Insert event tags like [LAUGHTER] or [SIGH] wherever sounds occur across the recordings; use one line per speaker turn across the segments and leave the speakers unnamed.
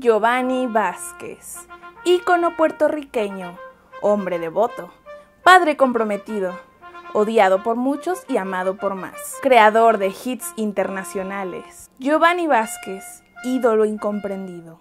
Giovanni Vázquez, ícono puertorriqueño, hombre devoto, padre comprometido, odiado por muchos y amado por más, creador de hits internacionales. Giovanni Vázquez, ídolo incomprendido.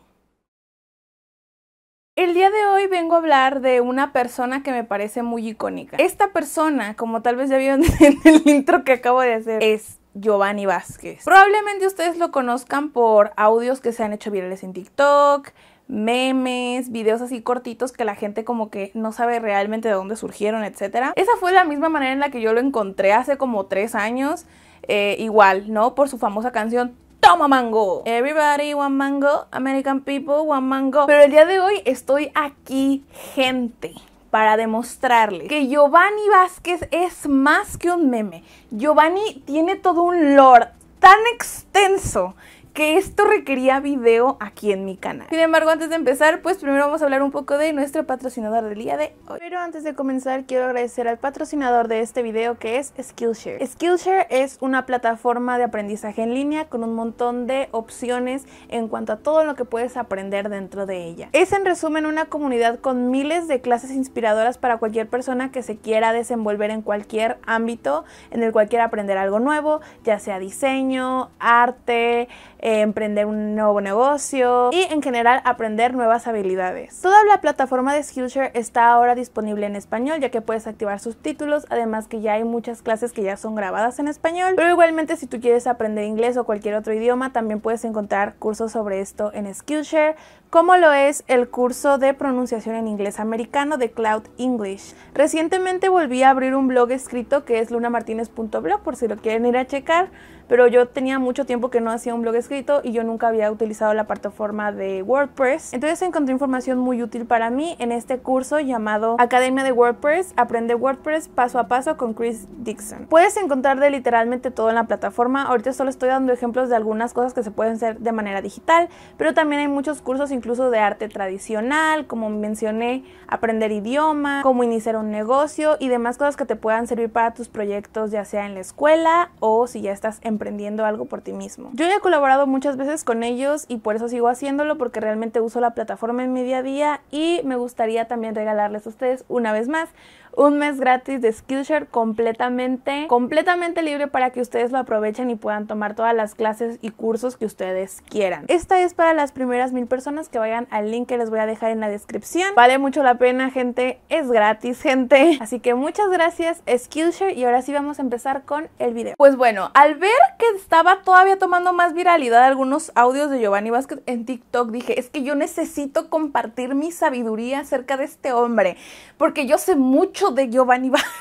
El día de hoy vengo a hablar de una persona que me parece muy icónica. Esta persona, como tal vez ya vieron [LAUGHS] en el intro que acabo de hacer, es Giovanni Vázquez. Probablemente ustedes lo conozcan por audios que se han hecho virales en TikTok, memes, videos así cortitos que la gente como que no sabe realmente de dónde surgieron, etc. Esa fue la misma manera en la que yo lo encontré hace como tres años, eh, igual, ¿no? Por su famosa canción toma mango. Everybody want mango, American people want mango. Pero el día de hoy estoy aquí, gente para demostrarles que Giovanni Vázquez es más que un meme. Giovanni tiene todo un lore tan extenso que esto requería video aquí en mi canal. Sin embargo, antes de empezar, pues primero vamos a hablar un poco de nuestro patrocinador del día de hoy. Pero antes de comenzar, quiero agradecer al patrocinador de este video que es Skillshare. Skillshare es una plataforma de aprendizaje en línea con un montón de opciones en cuanto a todo lo que puedes aprender dentro de ella. Es en resumen una comunidad con miles de clases inspiradoras para cualquier persona que se quiera desenvolver en cualquier ámbito en el cual quiera aprender algo nuevo, ya sea diseño, arte, eh, emprender un nuevo negocio y en general aprender nuevas habilidades. Toda la plataforma de Skillshare está ahora disponible en español ya que puedes activar títulos, además que ya hay muchas clases que ya son grabadas en español, pero igualmente si tú quieres aprender inglés o cualquier otro idioma también puedes encontrar cursos sobre esto en Skillshare, como lo es el curso de pronunciación en inglés americano de Cloud English. Recientemente volví a abrir un blog escrito que es lunamartinez.blog por si lo quieren ir a checar pero yo tenía mucho tiempo que no hacía un blog escrito y yo nunca había utilizado la plataforma de WordPress. Entonces encontré información muy útil para mí en este curso llamado Academia de WordPress, Aprende WordPress paso a paso con Chris Dixon. Puedes encontrar de literalmente todo en la plataforma. Ahorita solo estoy dando ejemplos de algunas cosas que se pueden hacer de manera digital, pero también hay muchos cursos incluso de arte tradicional, como mencioné, aprender idioma, cómo iniciar un negocio y demás cosas que te puedan servir para tus proyectos, ya sea en la escuela o si ya estás en emprendiendo algo por ti mismo. Yo ya he colaborado muchas veces con ellos y por eso sigo haciéndolo porque realmente uso la plataforma en mi día a día y me gustaría también regalarles a ustedes una vez más un mes gratis de Skillshare completamente, completamente libre para que ustedes lo aprovechen y puedan tomar todas las clases y cursos que ustedes quieran. Esta es para las primeras mil personas que vayan al link que les voy a dejar en la descripción. Vale mucho la pena, gente. Es gratis, gente. Así que muchas gracias, Skillshare. Y ahora sí vamos a empezar con el video. Pues bueno, al ver que estaba todavía tomando más viralidad algunos audios de Giovanni Vázquez en TikTok, dije, es que yo necesito compartir mi sabiduría acerca de este hombre, porque yo sé mucho de Giovanni Vázquez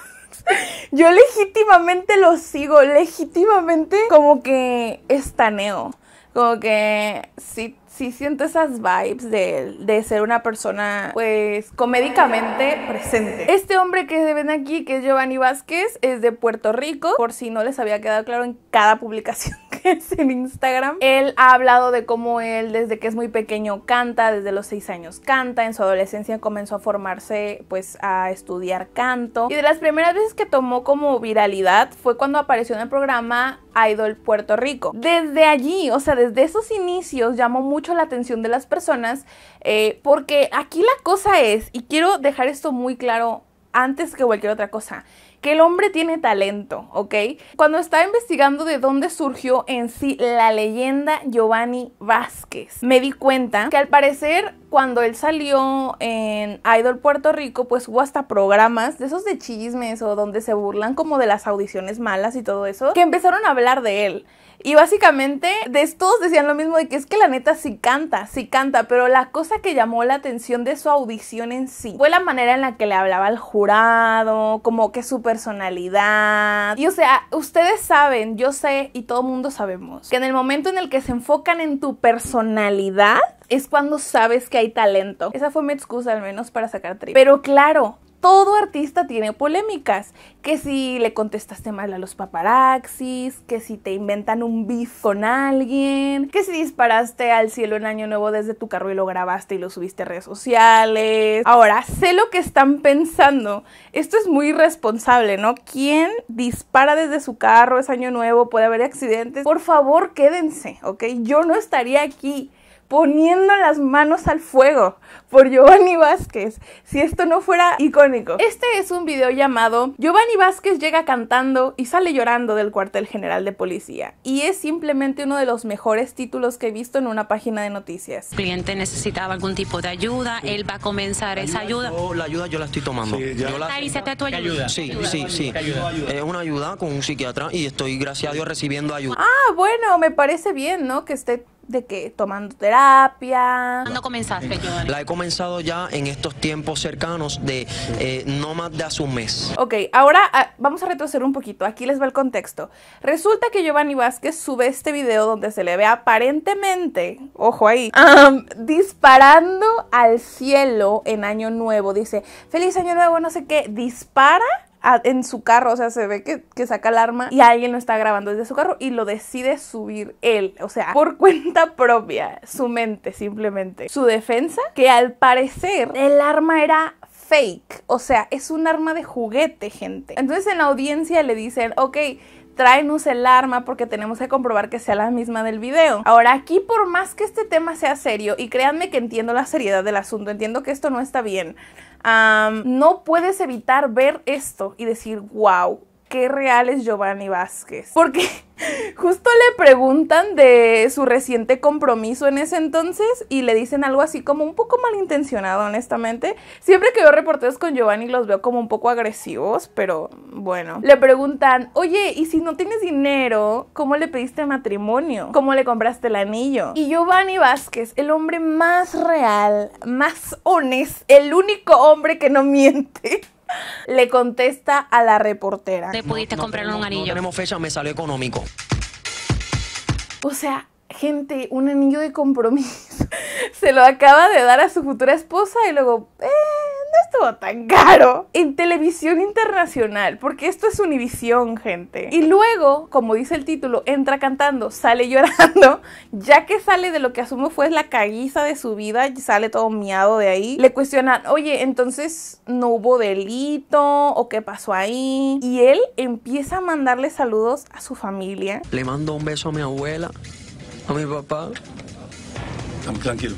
[LAUGHS] Yo legítimamente lo sigo, legítimamente como que estaneo. Como que sí, sí siento esas vibes de, de ser una persona, pues, comédicamente presente. Este hombre que se ven aquí, que es Giovanni Vázquez, es de Puerto Rico, por si no les había quedado claro en cada publicación [LAUGHS] en Instagram. Él ha hablado de cómo él desde que es muy pequeño canta, desde los 6 años canta, en su adolescencia comenzó a formarse pues a estudiar canto. Y de las primeras veces que tomó como viralidad fue cuando apareció en el programa Idol Puerto Rico. Desde allí, o sea, desde esos inicios llamó mucho la atención de las personas eh, porque aquí la cosa es, y quiero dejar esto muy claro antes que cualquier otra cosa, que el hombre tiene talento, ¿ok? Cuando estaba investigando de dónde surgió en sí la leyenda Giovanni Vázquez, me di cuenta que al parecer cuando él salió en Idol Puerto Rico, pues hubo hasta programas de esos de chismes o donde se burlan como de las audiciones malas y todo eso, que empezaron a hablar de él. Y básicamente de todos decían lo mismo de que es que la neta sí canta, sí canta, pero la cosa que llamó la atención de su audición en sí fue la manera en la que le hablaba al jurado, como que su personalidad. Y o sea, ustedes saben, yo sé y todo mundo sabemos que en el momento en el que se enfocan en tu personalidad, es cuando sabes que hay talento. Esa fue mi excusa al menos para sacar trip. Pero claro, todo artista tiene polémicas, que si le contestaste mal a los paparaxis, que si te inventan un beef con alguien, que si disparaste al cielo en Año Nuevo desde tu carro y lo grabaste y lo subiste a redes sociales. Ahora, sé lo que están pensando. Esto es muy irresponsable, ¿no? ¿Quién dispara desde su carro? Es Año Nuevo, puede haber accidentes. Por favor, quédense, ¿ok? Yo no estaría aquí poniendo las manos al fuego por Giovanni Vázquez, si esto no fuera icónico. Este es un video llamado Giovanni Vázquez llega cantando y sale llorando del cuartel general de policía y es simplemente uno de los mejores títulos que he visto en una página de noticias. El cliente necesitaba algún tipo de ayuda, él va a comenzar esa ayuda.
la ayuda yo la estoy tomando. Sí, tu ayuda. Sí, sí, sí. Es una ayuda con un psiquiatra y estoy, gracias a Dios, recibiendo ayuda.
Ah, bueno, me parece bien, ¿no? Que esté de que tomando terapia. ¿Cuándo comenzaste, Giovanni?
La he comenzado ya en estos tiempos cercanos de eh, no más de
hace un mes. Ok, ahora ah, vamos a retroceder un poquito. Aquí les va el contexto. Resulta que Giovanni Vázquez sube este video donde se le ve aparentemente, ojo ahí, disparando al cielo en Año Nuevo. Dice, feliz Año Nuevo, no sé qué, dispara en su carro, o sea, se ve que, que, saca el arma y alguien lo está grabando desde su carro y lo decide subir él, o sea, por [LAUGHS] cuenta propia, su mente simplemente. Su defensa, que al parecer el arma era fake, o sea, es un arma de juguete, gente. Entonces en la audiencia le dicen, ok, tráenos el arma porque tenemos que comprobar que sea la misma del video. Ahora, aquí por más que este tema sea serio, y créanme que entiendo la seriedad del asunto, entiendo que esto no está bien, no puedes evitar ver esto y decir, wow, qué real es Giovanni Vázquez. Porque [LAUGHS] justo le preguntan de su reciente compromiso en ese entonces y le dicen algo así como un poco malintencionado, honestamente. Siempre que veo reporteros con Giovanni los veo como un poco agresivos, pero bueno. Le preguntan, oye, ¿y si no tienes dinero, cómo le pediste matrimonio? ¿Cómo le compraste el anillo? Y Giovanni Vázquez, el hombre más real, más honesto, el único hombre que no miente le contesta a la reportera. Te pudiste comprar
un anillo. No tenemos fecha, me salió económico.
O sea, gente, un anillo de compromiso. [LAUGHS] Se lo acaba de dar a su futura esposa y luego, eh, estuvo tan caro en televisión internacional, porque esto es Univisión, gente. Y luego, como dice el título, entra cantando, sale llorando, [LAUGHS] ya que sale de lo que asumo fue la caguiza de su vida, sale todo miado de ahí. Le cuestionan, oye, entonces no hubo delito o qué pasó ahí. Y él empieza a mandarle saludos a su familia. Le
mando un beso a mi abuela, a mi papá. Tranquilo.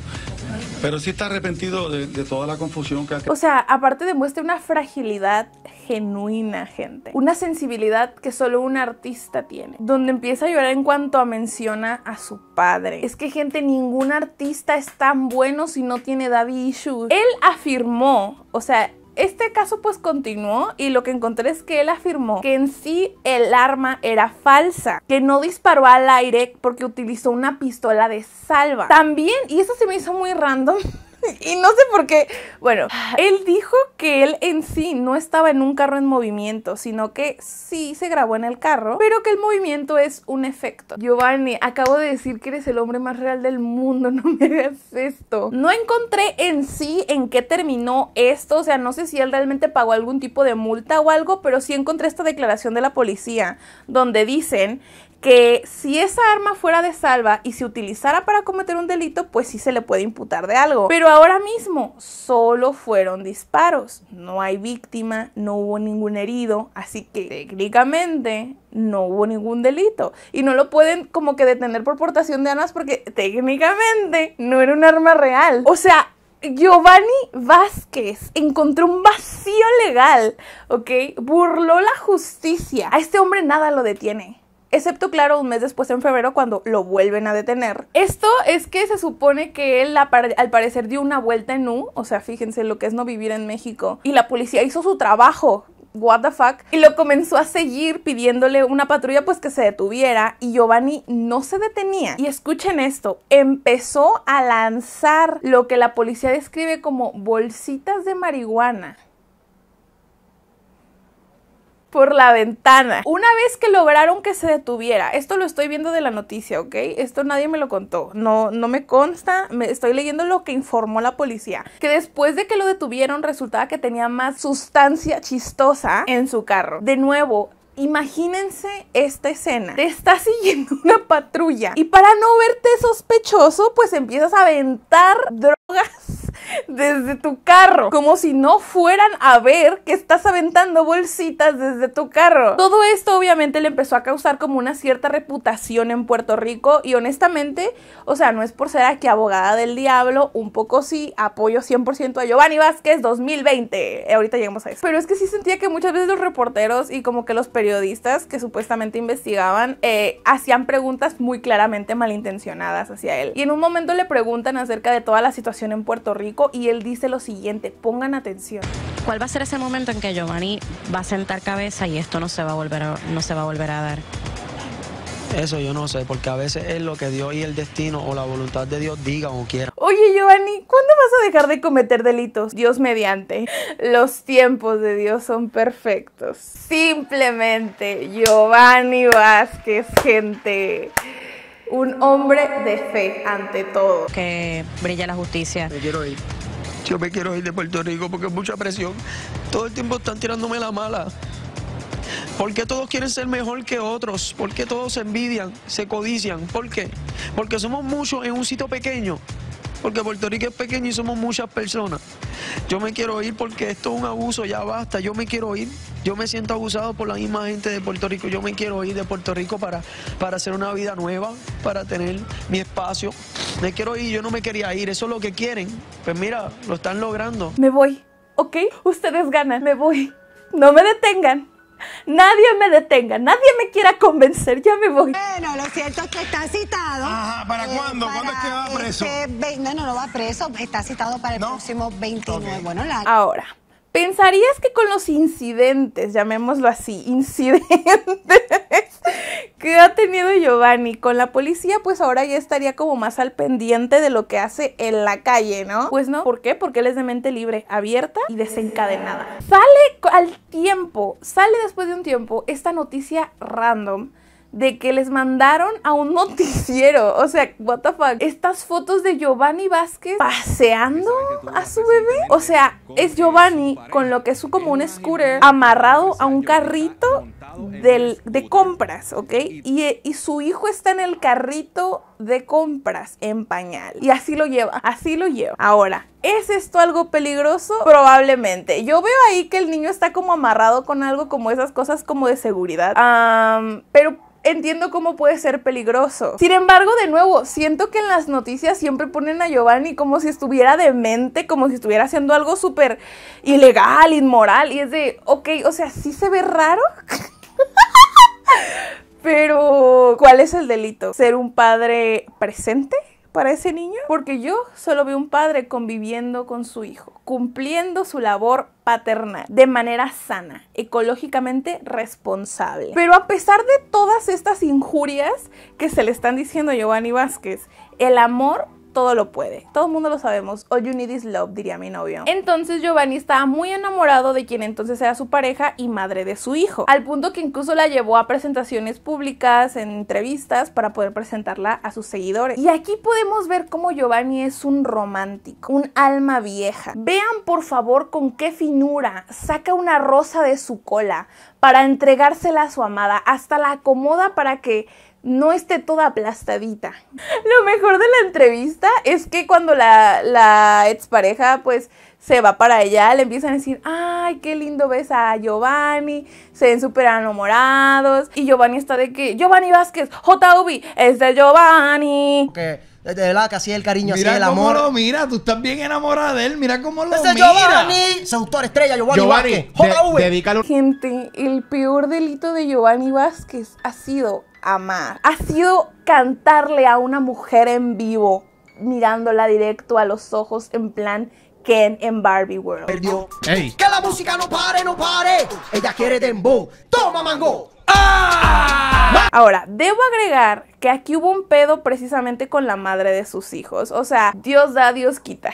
Pero sí está arrepentido de, toda la confusión que ha O sea, aparte demuestra una fragilidad genuina, gente. Una sensibilidad que solo un artista tiene. Donde empieza a llorar en cuanto a menciona a su padre. Es que, gente, ningún artista es tan bueno si no tiene daddy issues. Él afirmó, o sea, este caso pues continuó y lo que encontré es que él afirmó que en sí el arma era falsa, que no disparó al aire porque utilizó una pistola de salva. También, y eso se me hizo muy random, [LAUGHS] [LAUGHS] y no sé por qué. Bueno, ah. él dijo que él en sí no estaba en un carro en movimiento, sino que sí se grabó en el carro, pero que el movimiento es un efecto. Giovanni, acabo de decir que eres el hombre más real del mundo, [LAUGHS] no me hagas esto. No encontré en sí en qué terminó esto, o sea, no sé si él realmente pagó algún tipo de multa o algo, pero sí encontré esta declaración de la policía donde dicen que si esa arma fuera de salva y se utilizara para cometer un delito, pues sí se le puede imputar de algo. Pero ahora mismo solo fueron disparos, no hay víctima, no hubo ningún herido, así que técnicamente no hubo ningún delito. Y no lo pueden como que detener por portación de armas porque técnicamente no era un arma real. O sea, Giovanni Vázquez encontró un vacío legal, ¿ok? Burló la justicia. A este hombre nada lo detiene excepto claro un mes después en febrero cuando lo vuelven a detener. Esto es que se supone que él al parecer dio una vuelta en U, o sea, fíjense lo que es no vivir en México, y la policía hizo su trabajo. What the fuck? Y lo comenzó a seguir pidiéndole una patrulla pues que se detuviera y Giovanni no se detenía. Y escuchen esto, empezó a lanzar lo que la policía describe como bolsitas de marihuana por la ventana. Una vez que lograron que se detuviera, esto lo estoy viendo de la noticia, ¿ok? Esto nadie me lo contó, no, no me consta, me estoy leyendo lo que informó la policía, que después de que lo detuvieron resultaba que tenía más sustancia chistosa en su carro. De nuevo, Imagínense esta escena. Te está siguiendo una patrulla y para no verte sospechoso, pues empiezas a aventar drogas desde tu carro, como si no fueran a ver que estás aventando bolsitas desde tu carro. Todo esto obviamente le empezó a causar como una cierta reputación en Puerto Rico y honestamente, o sea, no es por ser aquí abogada del diablo, un poco sí, apoyo 100% a Giovanni Vázquez 2020. Eh, ahorita llegamos a eso. Pero es que sí sentía que muchas veces los reporteros y como que los periodistas que supuestamente investigaban eh, hacían preguntas muy claramente malintencionadas hacia él. Y en un momento le preguntan acerca de toda la situación en Puerto Rico y él dice lo siguiente, pongan atención. ¿Cuál va a ser ese momento en que Giovanni va a sentar cabeza y esto no se va a volver no se va a, volver a dar?
Eso yo no sé, porque a veces es lo que Dios y el destino o la voluntad de Dios digan o quieran.
Oye, Giovanni, ¿cuándo vas a dejar de cometer delitos? Dios mediante. Los tiempos de Dios son perfectos. Simplemente Giovanni Vázquez, gente un hombre de fe ante todo. Que brilla la justicia. Me quiero ir.
Yo me quiero ir de Puerto Rico porque mucha presión. Todo el tiempo están tirándome la mala. ¿Por qué todos quieren ser mejor que otros? ¿Por qué todos se envidian, se codician? ¿Por qué? Porque somos muchos en un sitio pequeño porque Puerto Rico es pequeño y somos muchas personas. Yo me quiero ir porque esto es un abuso, ya basta, yo me quiero ir. Yo me siento abusado por la misma gente de Puerto Rico, yo me quiero ir de Puerto Rico para, para hacer una vida nueva, para tener mi espacio. Me quiero ir, yo no me quería ir, eso es lo que quieren. Pues mira, lo están logrando.
Me voy, ¿ok? Ustedes ganan, me voy. No me detengan. Nadie me detenga, nadie me quiera convencer, ya me voy. Bueno,
lo cierto es que está citado. Ajá, ¿para eh, cuándo? ¿Cuándo es que va preso? Este no, no, no va preso, está citado para el próximo 29. Bueno, la...
Ahora, pensarías que con los incidentes, llamémoslo así, [LAUGHS] incidentes que ha tenido Giovanni con la policía, pues ahora ya estaría como más al pendiente de lo que hace en la calle, ¿no? Pues no, ¿por qué? Porque él es de mente libre, abierta y desencadenada. Sale al tiempo, sale después de un tiempo esta noticia random de que les mandaron a un noticiero. O sea, what the fuck. Estas fotos de Giovanni Vázquez paseando a su bebé. O sea, es Giovanni con lo que es como un scooter amarrado a un carrito del, de compras, ¿ok? Eh, y, su hijo está en el carrito de compras en pañal. Y así lo lleva, así lo lleva. Ahora, ¿es esto algo peligroso? Probablemente. Yo veo ahí que el niño está como amarrado con algo como esas cosas como de seguridad. pero entiendo cómo puede ser peligroso. Sin embargo, de nuevo, siento que en las noticias siempre ponen a Giovanni como si estuviera demente, como si estuviera haciendo algo súper ilegal, inmoral, y es de, ok, o sea, sí se ve raro. [LAUGHS] Pero, ¿cuál es el delito? ¿Ser un padre presente? para ese niño? Porque yo solo veo un padre conviviendo con su hijo, cumpliendo su labor paternal de manera sana, ecológicamente responsable. Pero a pesar de todas estas injurias que se le están diciendo a Giovanni Vázquez, el amor todo lo puede. Todo el mundo lo sabemos. O you need is love, diría mi novio. Entonces Giovanni estaba muy enamorado de quien entonces era su pareja y madre de su hijo, al punto que incluso la llevó a presentaciones públicas, en entrevistas, para poder presentarla a sus seguidores. Y aquí podemos ver cómo Giovanni es un romántico, un alma vieja. Vean por favor con qué finura saca una rosa de su cola para entregársela a su amada, hasta la acomoda para que no esté toda aplastadita. Lo mejor de la entrevista es que cuando la, la expareja pues se va para allá, le empiezan a decir, ay, qué lindo ves a Giovanni, se ven súper enamorados. Y Giovanni está de que, Giovanni Vázquez, JV, es de Giovanni. Que de verdad que así el cariño, mira así el amor. Mira tú
estás bien enamorada de él, mira cómo lo Es de Giovanni, seductor estrella, Giovanni, Giovanni
Gente, el peor delito de Giovanni Vázquez ha sido amar. Ha sido cantarle a una mujer en vivo, mirándola directo a los ojos en plan Ken en Barbie World. Que la música no pare, no pare. Ella quiere dembow. Toma mango. ¡Ah! Ahora, debo agregar que aquí hubo un pedo precisamente con la madre de sus hijos. O sea, Dios da, Dios quita.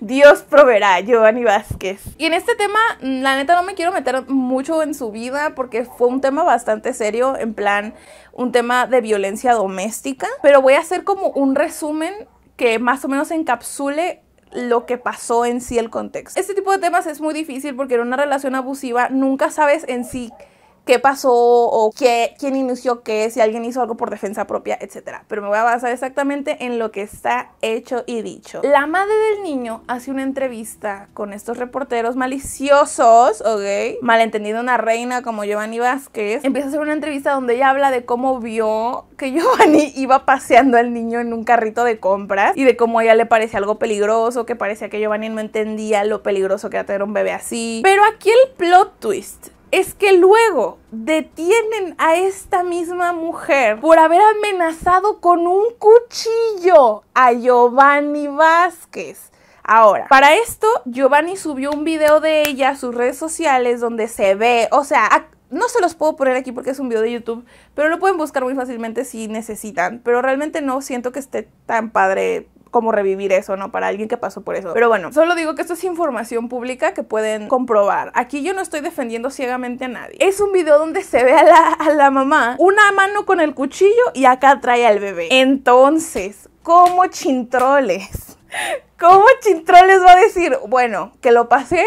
Dios proveerá, Giovanni Vázquez. Y en este tema, mm, la neta no me quiero meter mucho en su vida porque fue un tema bastante serio, en plan, un tema de violencia doméstica, pero voy a hacer como un resumen que más o menos encapsule lo que pasó en sí el contexto. Este tipo de temas es muy difícil porque en una relación abusiva nunca sabes en sí qué pasó o qué, quién inició qué, si alguien hizo algo por defensa propia, etc. Pero me voy a basar exactamente en lo que está hecho y dicho. La madre del niño hace una entrevista con estos reporteros maliciosos, ¿ok? Malentendido una reina como Giovanni Vázquez. Empieza a hacer una entrevista donde ella habla de cómo vio que [LAUGHS] Giovanni iba paseando al niño en un carrito de compras y de cómo a ella le parecía algo peligroso, que parecía que Giovanni no entendía lo peligroso que era tener un bebé así. Pero aquí el plot twist es que luego detienen a esta misma mujer por haber amenazado con un cuchillo a Giovanni Vázquez. Ahora, para esto, Giovanni subió un video de ella a sus redes sociales donde se ve, o sea, no se los puedo poner aquí porque es un video de YouTube, pero lo pueden buscar muy fácilmente si necesitan, pero realmente no siento que esté tan padre como revivir eso, ¿no? Para alguien que pasó por eso. Pero bueno, solo digo que esto es información pública que pueden comprobar. Aquí yo no estoy defendiendo ciegamente a nadie. Es un video donde se ve a la, mamá una mano con el cuchillo y acá trae al bebé. Entonces, ¿cómo chintroles? ¿Cómo chintroles va a decir? Bueno, que lo pasé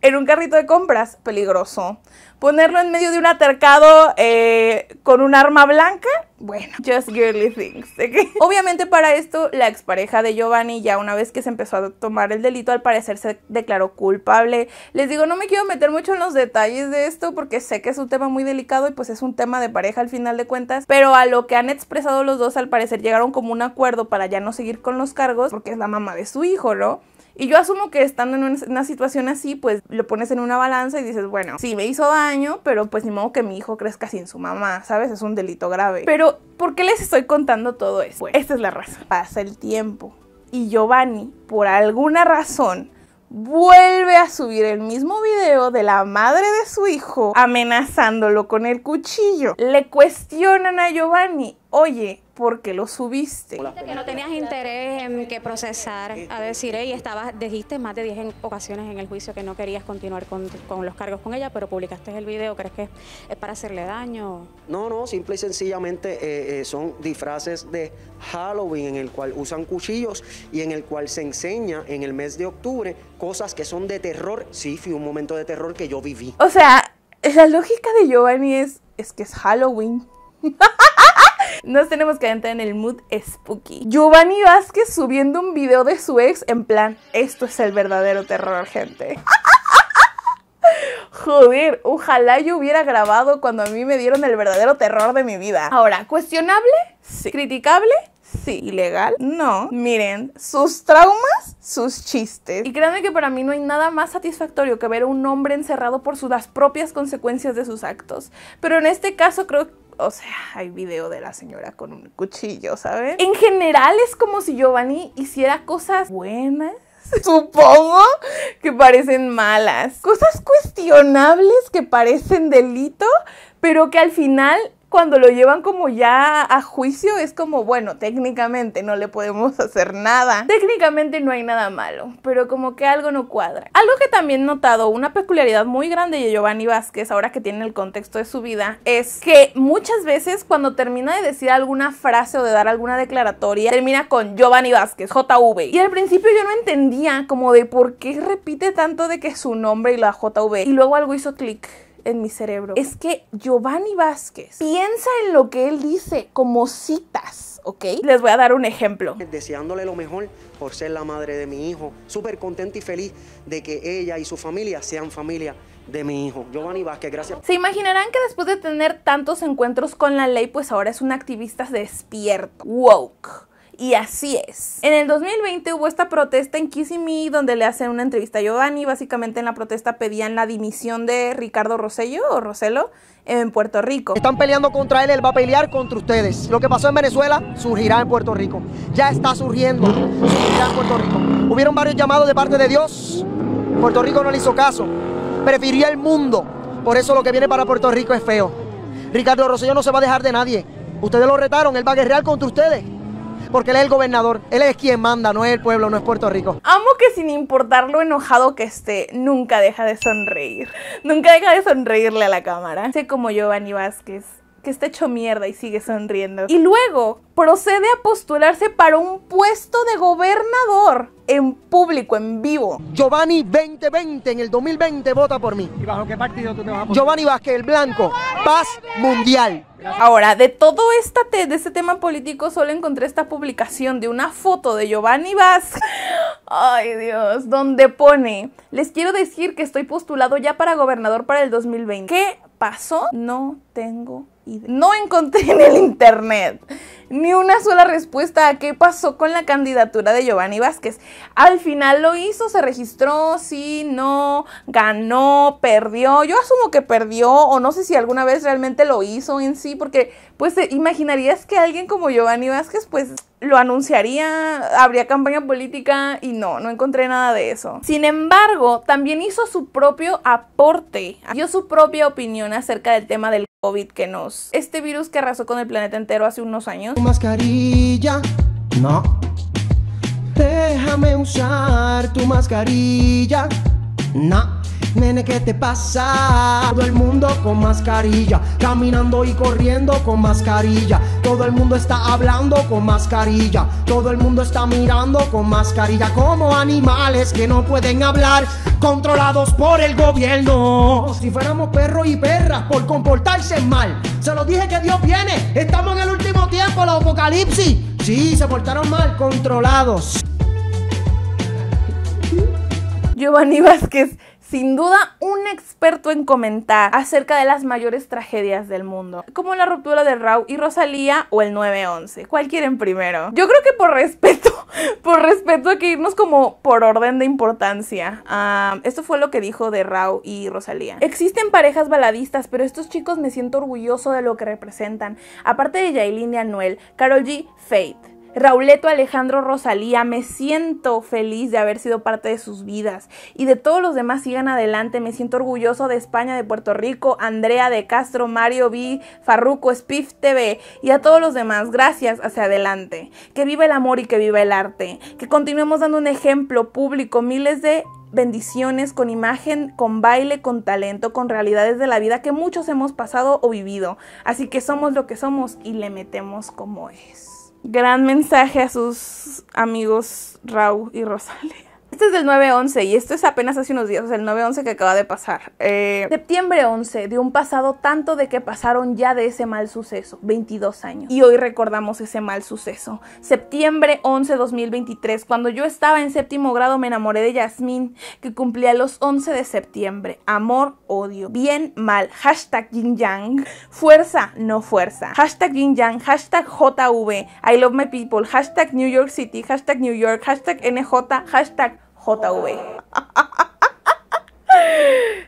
en un carrito de compras, peligroso. Ponerlo en medio de un atercado eh, con un arma blanca, bueno, just girly things. [LAUGHS] Obviamente para esto, la expareja de Giovanni ya una vez que se empezó a tomar el delito, al parecer se declaró culpable. Les digo, no me quiero meter mucho en los detalles de esto porque sé que es un tema muy delicado y pues es un tema de pareja al final de cuentas, pero a lo que han expresado los dos, al parecer llegaron como un acuerdo para ya no seguir con los cargos porque es la mamá de su hijo, ¿no? Y yo asumo que estando en una situación así, pues lo pones en una balanza y dices, bueno, sí me hizo daño, pero pues ni modo que mi hijo crezca sin su mamá, ¿sabes? Es un delito grave. Pero ¿por qué les estoy contando todo esto? esta es la razón. Pasa el tiempo y Giovanni, por alguna razón, vuelve a subir el mismo video de la madre de su hijo amenazándolo con el cuchillo. Le cuestionan a Giovanni, oye, por lo subiste. Que
no tenías interés en que procesar a decir,
y estabas, dijiste más de 10 ocasiones en el juicio que no querías continuar con, los cargos con ella, pero publicaste el video, ¿crees que es para hacerle daño?
No, no, simple y sencillamente eh, eh, son disfraces de Halloween en el cual usan cuchillos y en el cual se enseña en el mes de octubre cosas que son de terror. Sí, fue un momento de terror que yo viví.
O sea, la lógica de Giovanni es, es que es Halloween. [LAUGHS] Nos tenemos que entrar en el mood spooky. Giovanni Vázquez subiendo un video de su ex en plan, esto es el verdadero terror, gente. [LAUGHS] Joder, ojalá yo hubiera grabado cuando a mí me dieron el verdadero terror de mi vida. Ahora, ¿cuestionable? Sí. ¿Criticable? Sí. ¿Ilegal? No. Miren, sus traumas, sus chistes. Y créanme que para mí no hay nada más satisfactorio que ver a un hombre encerrado por sus, las propias consecuencias de sus actos. Pero en este caso creo que o sea, hay video de la señora con un cuchillo, ¿sabes? En general es como si Giovanni hiciera cosas buenas. [LAUGHS] Supongo que parecen malas. Cosas cuestionables que parecen delito, pero que al final cuando lo llevan como ya a juicio es como, bueno, técnicamente no le podemos [LAUGHS] hacer nada. Técnicamente no hay nada malo, pero como que algo no cuadra. Algo que también he notado, una peculiaridad muy grande de Giovanni Vázquez, ahora que tiene el contexto de su vida, es que muchas veces cuando termina de decir alguna frase o de dar alguna declaratoria, termina con Giovanni Vázquez, JV. Y al principio yo no entendía como de por qué repite tanto de que su nombre y la JV. Y luego algo hizo clic en mi cerebro es que Giovanni Vázquez piensa en lo que él dice como citas, ¿ok?
Les voy a dar un ejemplo. Deseándole lo mejor por ser la madre de mi hijo, súper contenta y feliz de que ella y su familia sean familia de mi hijo, Giovanni Vázquez, gracias.
Se imaginarán que después de tener tantos encuentros con la ley, pues ahora es un activista despierto, woke y así es. En el 2020 hubo esta protesta en Kissimmee donde le hacen una entrevista a Giovanni. Básicamente en la protesta pedían la dimisión de Ricardo Rosello o Roselo en Puerto Rico. Están peleando contra él, él va a pelear contra ustedes. Lo que
pasó en Venezuela surgirá en Puerto Rico. Ya está surgiendo, surgirá en Puerto Rico. Hubieron varios llamados de parte de Dios. Puerto Rico no le hizo caso. Prefirió el mundo. Por eso lo que viene para Puerto Rico es feo. Ricardo Rosello no se va a dejar de nadie. Ustedes lo retaron, él va a guerrear contra ustedes porque él es el gobernador,
él es quien manda, no es el pueblo, no es Puerto Rico. Amo que sin importar lo enojado que esté, nunca deja de sonreír, nunca deja de sonreírle a la cámara. Sé como Giovanni Vázquez que está hecho mierda y sigue sonriendo. Y luego procede a postularse para un puesto de gobernador en público, en vivo. Giovanni 2020, en el 2020 vota por mí. ¿Y bajo qué partido tú te vas a Giovanni Vázquez, el blanco. Paz mundial. Ahora, de todo esta de este tema político solo encontré esta publicación de una foto de Giovanni Vázquez. Ay Dios, donde pone, les quiero decir que estoy postulado ya para gobernador para el 2020. ¿Qué pasó? No tengo no encontré en el internet ni una sola respuesta a qué pasó con la candidatura de Giovanni Vázquez. Al final lo hizo, se registró, sí, no, ganó, perdió. Yo asumo que perdió o no sé si alguna vez realmente lo hizo en sí, porque pues imaginarías que alguien como Giovanni Vázquez pues lo anunciaría, habría campaña política y no, no encontré nada de eso. Sin embargo, también hizo su propio aporte, dio su propia opinión acerca del tema del COVID que nos... Este virus que arrasó con el planeta entero hace unos años. Mascarilla,
no. Déjame
usar
tu mascarilla, no. Nene, ¿qué te pasa? Todo el mundo con mascarilla, caminando y corriendo con mascarilla. Todo el mundo está hablando con mascarilla. Todo el mundo está mirando con mascarilla. Como animales que no pueden hablar, controlados por el gobierno. Si fuéramos perros y perras por comportarse mal. Se los dije que Dios viene. Estamos en el último tiempo,
la apocalipsis. Sí, se portaron mal, controlados. Giovanni Vázquez sin duda un experto en comentar acerca de las mayores tragedias del mundo, como la ruptura de Rao y Rosalía o el 9-11. ¿Cuál quieren primero? Yo creo que por respeto, [LAUGHS] por respeto hay que irnos como por orden de importancia. Ah, esto fue lo que dijo de Rao y Rosalía. Existen parejas baladistas, pero estos chicos me siento orgulloso de lo que representan. Aparte de Yailin y Anuel, Carol G, Faith. Rauleto Alejandro Rosalía, me siento feliz de haber sido parte de sus vidas y de todos los demás sigan adelante, me siento orgulloso de España, de Puerto Rico, Andrea de Castro, Mario B, Farruco, Spiff TV y a todos los demás, gracias hacia adelante. Que viva el amor y que viva el arte, que continuemos dando un ejemplo público, miles de bendiciones, con imagen, con baile, con talento, con realidades de la vida que muchos hemos pasado o vivido. Así que somos lo que somos y le metemos como es gran mensaje a sus amigos Raúl y Rosalía. Este es del 9-11 y esto es apenas hace unos días, o el 9-11 que acaba de pasar. Eh, septiembre 11, de un pasado tanto de que pasaron ya de ese mal suceso, 22 años. Y hoy recordamos ese mal suceso. Septiembre 11, 2023, cuando yo estaba en séptimo grado me enamoré de Yasmín, que cumplía los 11 de septiembre. Amor, odio. Bien, mal. Hashtag yin yang. Fuerza, no fuerza. Hashtag yin yang. Hashtag JV. I love my people. Hashtag New York City. Hashtag New York. Hashtag NJ. Hashtag JV.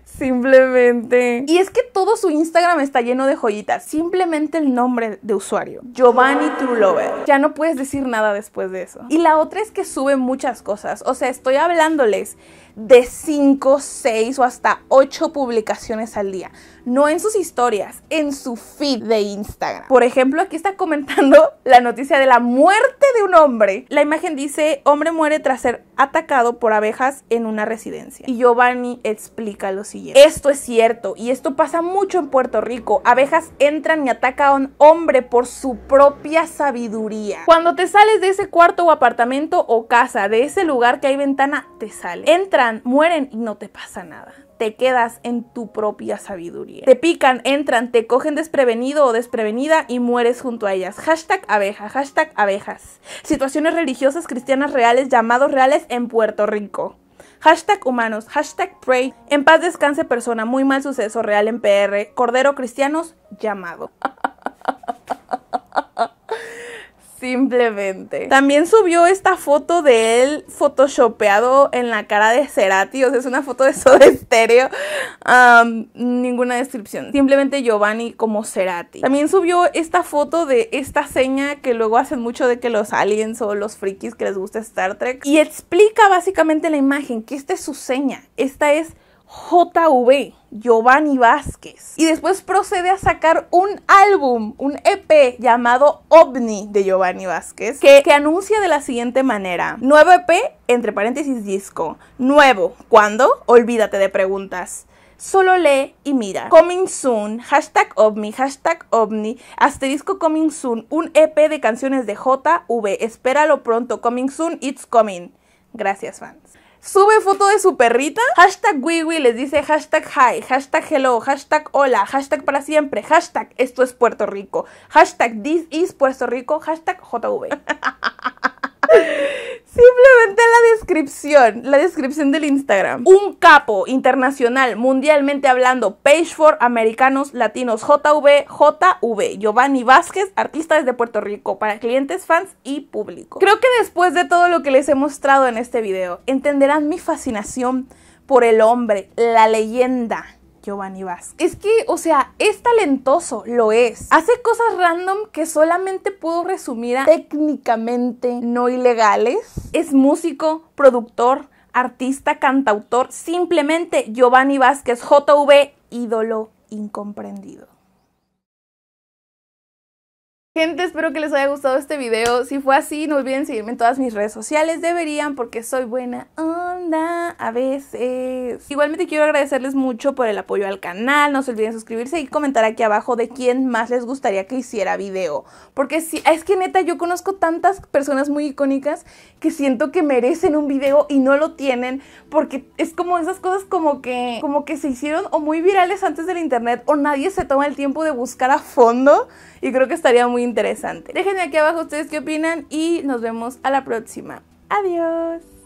Simplemente. Y es que todo su Instagram está lleno de joyitas. Simplemente el nombre de usuario. Giovanni True Lover. Ya no puedes decir nada después de eso. Y la otra es que sube muchas cosas. O sea, estoy hablándoles de 5, 6 o hasta 8 publicaciones al día no en sus historias, en su feed de Instagram. Por ejemplo, aquí está comentando [LAUGHS] la noticia de la muerte de un hombre. La imagen dice, hombre muere tras ser atacado por abejas en una residencia. Y Giovanni explica lo siguiente. Esto es cierto y esto pasa mucho en Puerto Rico. Abejas entran y atacan a un hombre por su propia sabiduría. Cuando te sales de ese cuarto o apartamento o casa, de ese lugar que hay ventana, te sale. Entran, mueren y no te pasa nada te quedas en tu propia sabiduría. Te pican, entran, te cogen desprevenido o desprevenida y mueres junto a ellas. Hashtag abeja, hashtag abejas. Situaciones religiosas cristianas reales, llamados reales en Puerto Rico. Hashtag humanos, hashtag pray. En paz descanse persona, muy mal suceso real en PR. Cordero cristianos, llamado. [LAUGHS] Simplemente. También subió esta foto de él photoshopeado en la cara de Cerati. O sea, es una foto de todo Estéreo. ninguna descripción. Simplemente Giovanni como Cerati. También subió esta foto de esta seña que luego hacen mucho de que los aliens o los frikis que les gusta Star Trek. Y explica básicamente la imagen que esta es su seña. Esta es JV, Giovanni Vázquez. Y después procede a sacar un álbum, un EP llamado OVNI de Giovanni Vázquez, que, que, anuncia de la siguiente manera. Nuevo EP, entre paréntesis disco. Nuevo, ¿cuándo? Olvídate de preguntas. Solo lee y mira. Coming soon, hashtag ovni, hashtag ovni, asterisco coming soon, un EP de canciones de JV. Espéralo pronto, coming soon, it's coming. Gracias, fans sube foto de su perrita, hashtag wiwi les dice hashtag hi, hashtag hello, hashtag hola, hashtag para siempre, hashtag esto es Puerto Rico, hashtag this is Puerto Rico, hashtag JV. [LAUGHS] Simplemente la descripción, la descripción del Instagram. Un capo internacional, mundialmente hablando, page for americanos, latinos, JV, JV, Giovanni Vázquez, artista desde Puerto Rico, para clientes, fans y público. Creo que después de todo lo que les he mostrado en este video, entenderán mi fascinación por el hombre, la leyenda, Giovanni Vázquez. Es que, o sea, es talentoso, lo es. Hace cosas random que solamente puedo resumir a técnicamente no ilegales. Es músico, productor, artista, cantautor, simplemente Giovanni Vázquez, JV, ídolo incomprendido. Gente, espero que les haya gustado este video. Si fue así, no olviden seguirme en todas mis redes sociales. Deberían porque soy buena onda a veces. Igualmente quiero agradecerles mucho por el apoyo al canal. No se olviden suscribirse y comentar aquí abajo de quién más les gustaría que hiciera video. Porque si, es que neta, yo conozco tantas personas muy icónicas que siento que merecen un video y no lo tienen. Porque es como esas cosas como que, como que se hicieron o muy virales antes del internet o nadie se toma el tiempo de buscar a fondo. Y creo que estaría muy interesante. Déjenme aquí abajo ustedes qué opinan y nos vemos a la próxima. Adiós.